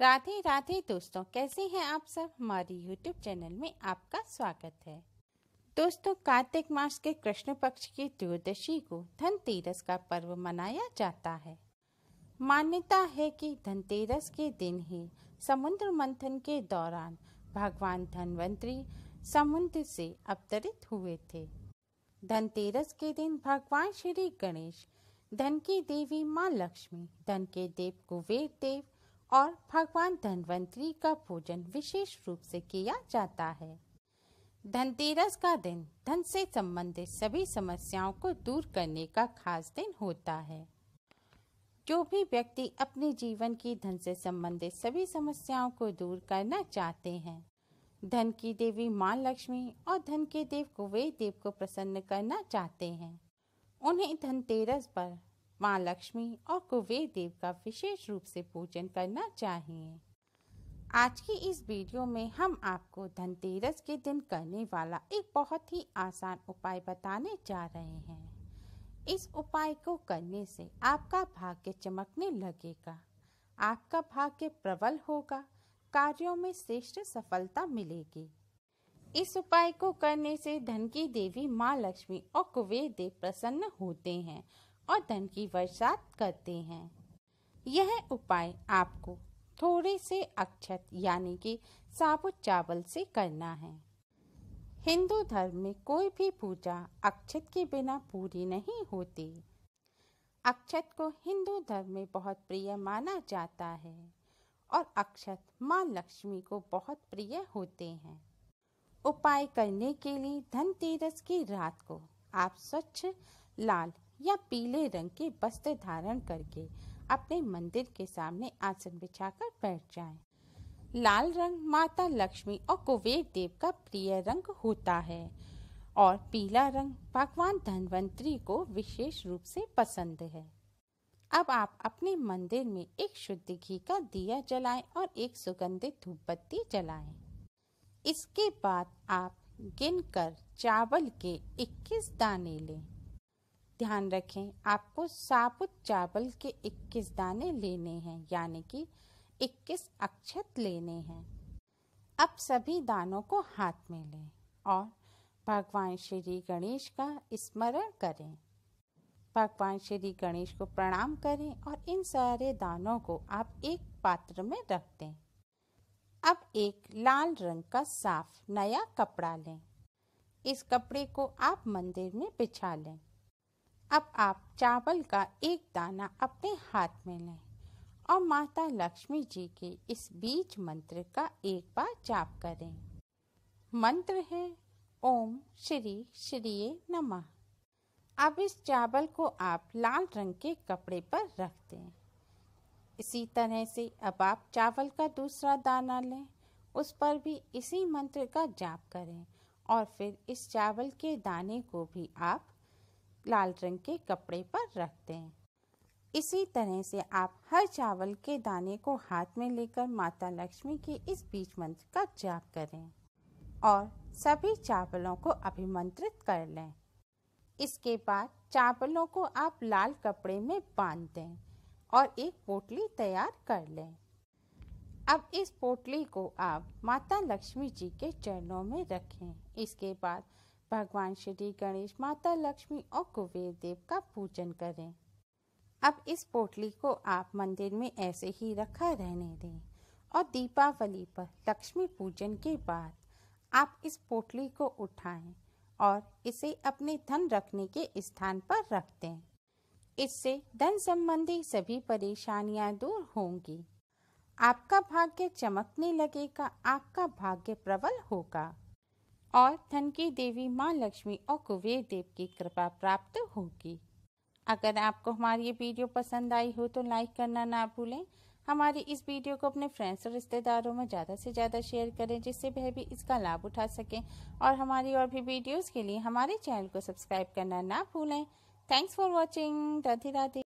राधे राधे दोस्तों कैसे हैं आप सब हमारी YouTube चैनल में आपका स्वागत है दोस्तों कार्तिक मास के कृष्ण पक्ष की त्रयोदशी को धनतेरस का पर्व मनाया जाता है मान्यता है कि धनतेरस के दिन ही समुद्र मंथन के दौरान भगवान धनवंतरी समुद्र से अवतरित हुए थे धनतेरस के दिन भगवान श्री गणेश धन की देवी माँ लक्ष्मी धन के देव कुबेर देव और भगवान धनवंतरी का पूजन विशेष रूप से किया जाता है धनतेरस का दिन धन से संबंधित सभी समस्याओं को दूर करने का खास दिन होता है जो भी व्यक्ति अपने जीवन की धन से संबंधित सभी समस्याओं को दूर करना चाहते हैं धन की देवी मां लक्ष्मी और धन के देव कुबेर देव को प्रसन्न करना चाहते हैं उन्हें धनतेरस पर माँ लक्ष्मी और कुबेर देव का विशेष रूप से पूजन करना चाहिए आज की इस वीडियो में हम आपको धनतेरस के दिन करने वाला एक बहुत ही आसान उपाय बताने जा रहे हैं इस उपाय को करने से आपका भाग्य चमकने लगेगा आपका भाग्य प्रबल होगा कार्यों में श्रेष्ठ सफलता मिलेगी इस उपाय को करने से धन की देवी माँ लक्ष्मी और कुबेर देव प्रसन्न होते हैं और धन की वर्षात करते हैं यह उपाय आपको थोड़े से अक्षत यानी कि साबुत चावल से करना है हिंदू धर्म में कोई भी पूजा अक्षत के बिना पूरी नहीं होती अक्षत को हिंदू धर्म में बहुत प्रिय माना जाता है और अक्षत माँ लक्ष्मी को बहुत प्रिय होते हैं उपाय करने के लिए धनतेरस की रात को आप स्वच्छ लाल या पीले रंग के वस्त्र धारण करके अपने मंदिर के सामने आसन बिछाकर बैठ जाएं। लाल रंग माता लक्ष्मी और कुबेर देव का प्रिय रंग होता है और पीला रंग भगवान धनवंतरी को विशेष रूप से पसंद है अब आप अपने मंदिर में एक शुद्ध घी का दिया जलाएं और एक सुगंधित धूप बत्ती जलाएं। इसके बाद आप गिनकर चावल के 21 दाने लें ध्यान रखें आपको साबुत चावल के 21 दाने लेने हैं यानी कि 21 अक्षत लेने हैं अब सभी दानों को हाथ में लें और भगवान श्री गणेश का स्मरण करें भगवान श्री गणेश को प्रणाम करें और इन सारे दानों को आप एक पात्र में रख दें अब एक लाल रंग का साफ नया कपड़ा लें इस कपड़े को आप मंदिर में बिछा लें अब आप चावल का एक दाना अपने हाथ में लें और माता लक्ष्मी जी के इस बीज मंत्र का एक बार जाप करें मंत्र है ओम श्री श्री नमः अब इस चावल को आप लाल रंग के कपड़े पर रख दें इसी तरह से अब आप चावल का दूसरा दाना लें उस पर भी इसी मंत्र का जाप करें और फिर इस चावल के दाने को भी आप लाल रंग के कपड़े पर रख दें इसी तरह से आप हर चावल के दाने को हाथ में लेकर माता लक्ष्मी के इस बीज मंत्र का जाप करें और सभी चावलों को अभिमंत्रित कर लें इसके बाद चावलों को आप लाल कपड़े में बांध दें और एक पोटली तैयार कर लें अब इस पोटली को आप माता लक्ष्मी जी के चरणों में रखें इसके बाद भगवान श्री गणेश माता लक्ष्मी और कुबेर देव का पूजन करें अब इस पोटली को आप मंदिर में ऐसे ही रखा रहने दें और दीपावली पर लक्ष्मी पूजन के बाद आप इस पोटली को उठाएं और इसे अपने धन रखने के स्थान पर रख दें इससे धन संबंधी सभी परेशानियां दूर होंगी आपका भाग्य चमकने लगेगा आपका भाग्य प्रबल होगा और धन की देवी माँ लक्ष्मी और कुबेर देव की कृपा प्राप्त होगी अगर आपको हमारी ये वीडियो पसंद आई हो तो लाइक करना ना भूलें हमारी इस वीडियो को अपने फ्रेंड्स और रिश्तेदारों में ज़्यादा से ज़्यादा शेयर करें जिससे वह भी इसका लाभ उठा सकें और हमारी और भी वीडियोस के लिए हमारे चैनल को सब्सक्राइब करना ना भूलें thanks for watching Radhe Radhe